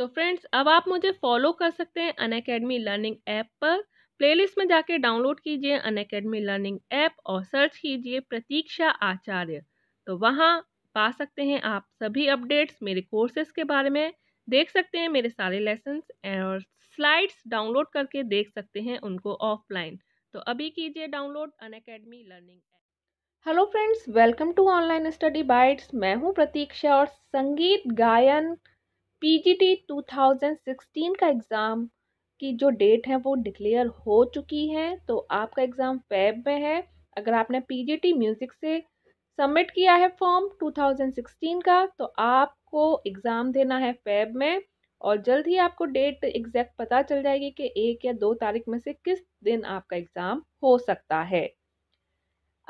तो फ्रेंड्स अब आप मुझे फॉलो कर सकते हैं अन अकेडमी लर्निंग ऐप पर प्लेलिस्ट में जाके डाउनलोड कीजिए अन अकेडमी लर्निंग ऐप और सर्च कीजिए प्रतीक्षा आचार्य तो वहाँ पा सकते हैं आप सभी अपडेट्स मेरे कोर्सेज के बारे में देख सकते हैं मेरे सारे लेसन्स और स्लाइड्स डाउनलोड करके देख सकते हैं उनको ऑफलाइन तो अभी कीजिए download Unacademy learning hello friends welcome to online study bytes मैं हूं प्रतीक्षा और संगीत गायन पीजीटी 2016 का एग्ज़ाम की जो डेट है वो डिक्लेयर हो चुकी है तो आपका एग्ज़ाम फेब में है अगर आपने पीजीटी म्यूज़िक से सबमिट किया है फॉर्म 2016 का तो आपको एग्ज़ाम देना है फेब में और जल्द ही आपको डेट एग्जैक्ट पता चल जाएगी कि एक या दो तारीख में से किस दिन आपका एग्ज़ाम हो सकता है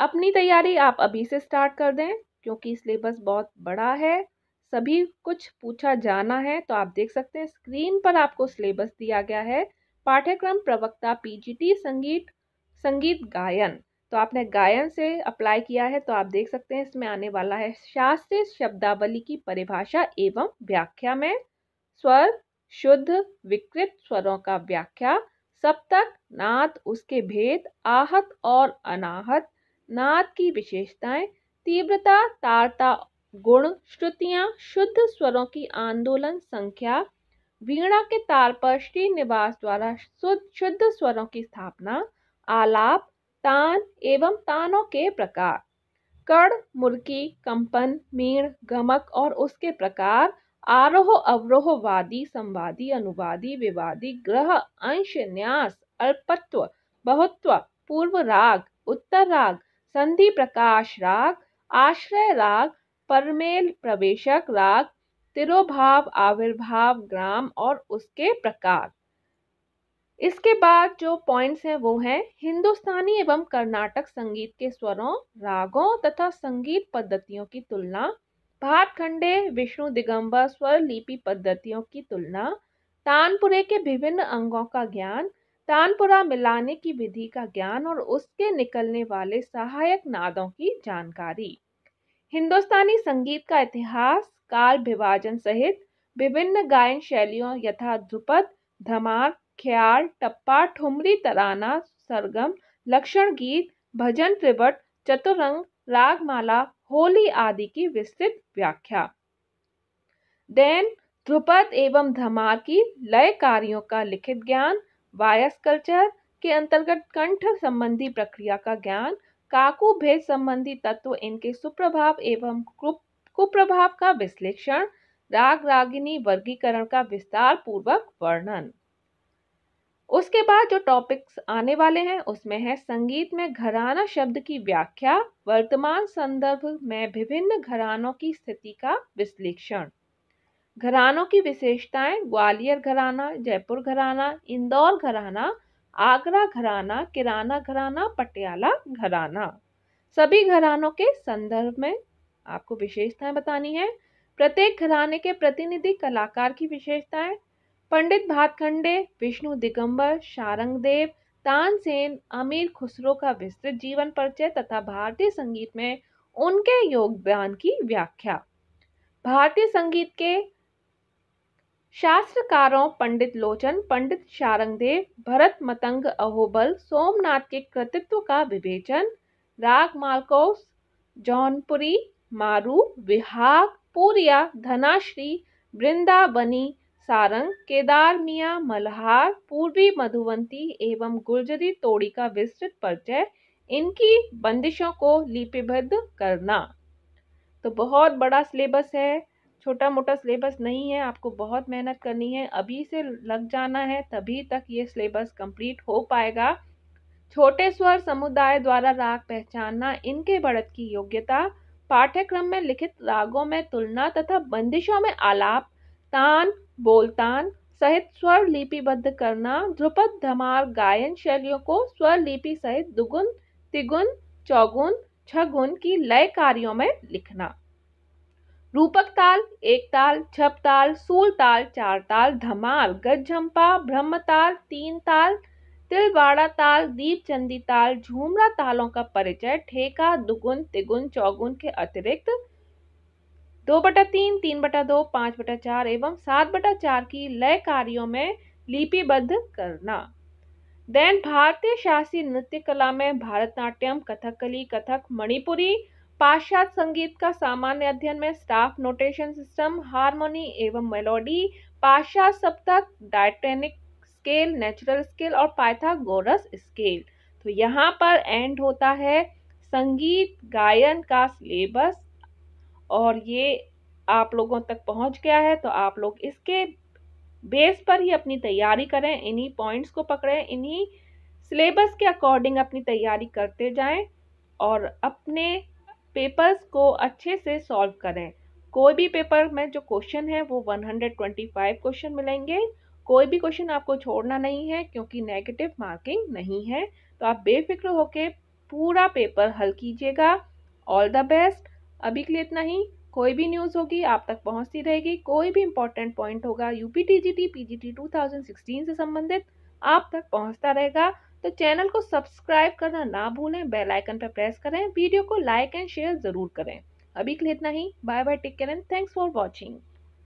अपनी तैयारी आप अभी से स्टार्ट कर दें क्योंकि सिलेबस बहुत बड़ा है सभी कुछ पूछा जाना है तो आप देख सकते हैं स्क्रीन पर आपको सिलेबस दिया गया है पाठ्यक्रम प्रवक्ता पीजीटी संगीत संगीत गायन तो आपने गायन से अप्लाई किया है तो आप देख सकते हैं इसमें आने वाला है शास्त्रीय शब्दावली की परिभाषा एवं व्याख्या में स्वर शुद्ध विकृत स्वरों का व्याख्या सप्तक नात उसके भेद आहत और अनाहत नात की विशेषताएं तीव्रता तारता गुण श्रुतियां शुद्ध स्वरों की आंदोलन संख्या वीणा के तार पर श्रीनिवास द्वारा शुद्ध स्वरों की स्थापना आलाप तान एवं तानों के प्रकार कड़ मुर्की कंपन मीण गमक और उसके प्रकार आरोह अवरोह वादी संवादी अनुवादी विवादी ग्रह अंश न्यास अल्पत्व बहुत्व पूर्व राग उत्तर राग संधि प्रकाश राग आश्रय राग परमेल प्रवेशक राग तिरोभाव आविर्भाव ग्राम और उसके प्रकार इसके बाद जो पॉइंट्स हैं वो हैं हिंदुस्तानी एवं कर्नाटक संगीत के स्वरों रागों तथा संगीत पद्धतियों की तुलना खंडे विष्णु दिगंबर स्वर लिपि पद्धतियों की तुलना तानपुरे के विभिन्न अंगों का ज्ञान तानपुरा मिलाने की विधि का ज्ञान और उसके निकलने वाले सहायक नादों की जानकारी हिंदुस्तानी संगीत का इतिहास काल विभाजन सहित विभिन्न गायन शैलियों यथा ध्रुपद धमार ख्याल टप्पा ठुमरी तराना सरगम लक्षण गीत भजन त्रिवट चतुरंग रागमाला होली आदि की विस्तृत व्याख्या देन ध्रुपद एवं धमार की लय कार्यों का लिखित ज्ञान वायस कल्चर के अंतर्गत कंठ संबंधी प्रक्रिया का ज्ञान काकु भेद संबंधी तत्व इनके सुप्रभाव एवं कुप्रभाव का विश्लेषण राग रागिनी वर्गीकरण का विस्तार पूर्वक वर्णन उसके बाद जो टॉपिक्स आने वाले हैं उसमें है संगीत में घराना शब्द की व्याख्या वर्तमान संदर्भ में विभिन्न घरानों की स्थिति का विश्लेषण घरानों की विशेषताएं ग्वालियर घराना जयपुर घराना इंदौर घराना आगरा घराना किराना घराना पटियाला घराना सभी घरानों के संदर्भ में आपको विशेषताएं बतानी है प्रत्येक घराने के प्रतिनिधि कलाकार की विशेषताएं पंडित भातखंडे विष्णु दिगंबर शारंगदेव तानसेन अमीर खुसरो का विस्तृत जीवन परिचय तथा भारतीय संगीत में उनके योगदान की व्याख्या भारतीय संगीत के शास्त्रकारों पंडित लोचन पंडित शारंगदेव भरत मतंग अहोबल सोमनाथ के कृतित्व का विवेचन राग मालकोस जौनपुरी मारू विहाग पूरिया धनाश्री वृंदावनी सारंग केदार मिया मल्हार पूर्वी मधुवंती एवं गुर्जरी तोड़ी का विस्तृत परिचय इनकी बंदिशों को लिपिबद्ध करना तो बहुत बड़ा सिलेबस है छोटा मोटा सिलेबस नहीं है आपको बहुत मेहनत करनी है अभी से लग जाना है तभी तक ये सिलेबस कंप्लीट हो पाएगा छोटे स्वर समुदाय द्वारा राग पहचानना इनके बढ़त की योग्यता पाठ्यक्रम में लिखित रागों में तुलना तथा बंदिशों में आलाप तान बोलतान सहित स्वर लिपिबद्ध करना ध्रुपद धमार गायन शैलियों को स्वर लिपि सहित दुगुन तिगुन चौगुन छगुन की लय कार्यों में लिखना रूपक ताल एक ताल छप ताल सूल ताल चार ताल धमाल गजम्पा ब्रह्म ताल तीन ताल तिलवाड़ा ताल दीप चंदी ताल झूमरा तालों का परिचय ठेका दुगुन तिगुन चौगुन के अतिरिक्त दो बटा तीन तीन बटा दो पाँच बटा चार एवं सात बटा चार की लय कार्यों में लिपिबद्ध करना देन भारतीय शास्त्रीय नृत्य कला में भारतनाट्यम कथकली कथक मणिपुरी पाश्चात संगीत का सामान्य अध्ययन में स्टाफ नोटेशन सिस्टम हारमोनी एवं मेलोडी पाश्चात सप्तक डायटेनिक स्केल नेचुरल स्केल और पाइथागोरस स्केल तो यहाँ पर एंड होता है संगीत गायन का सिलेबस और ये आप लोगों तक पहुँच गया है तो आप लोग इसके बेस पर ही अपनी तैयारी करें इन्हीं पॉइंट्स को पकड़ें इन्हीं सिलेबस के अकॉर्डिंग अपनी तैयारी करते जाएं और अपने पेपर्स को अच्छे से सॉल्व करें कोई भी पेपर में जो क्वेश्चन है वो 125 क्वेश्चन मिलेंगे कोई भी क्वेश्चन आपको छोड़ना नहीं है क्योंकि नेगेटिव मार्किंग नहीं है तो आप बेफिक्र होकर पूरा पेपर हल कीजिएगा ऑल द बेस्ट अभी के लिए इतना ही कोई भी न्यूज़ होगी आप तक पहुंचती रहेगी कोई भी इंपॉर्टेंट पॉइंट होगा UP T G T P G T two thousand sixteen से संबंधित आप तक पहुंचता रहेगा तो चैनल को सब्सक्राइब करना ना भूलें बेल आइकन पर प्रेस करें वीडियो को लाइक एंड शेयर ज़रूर करें अभी के लिए इतना ही bye bye take care and thanks for watching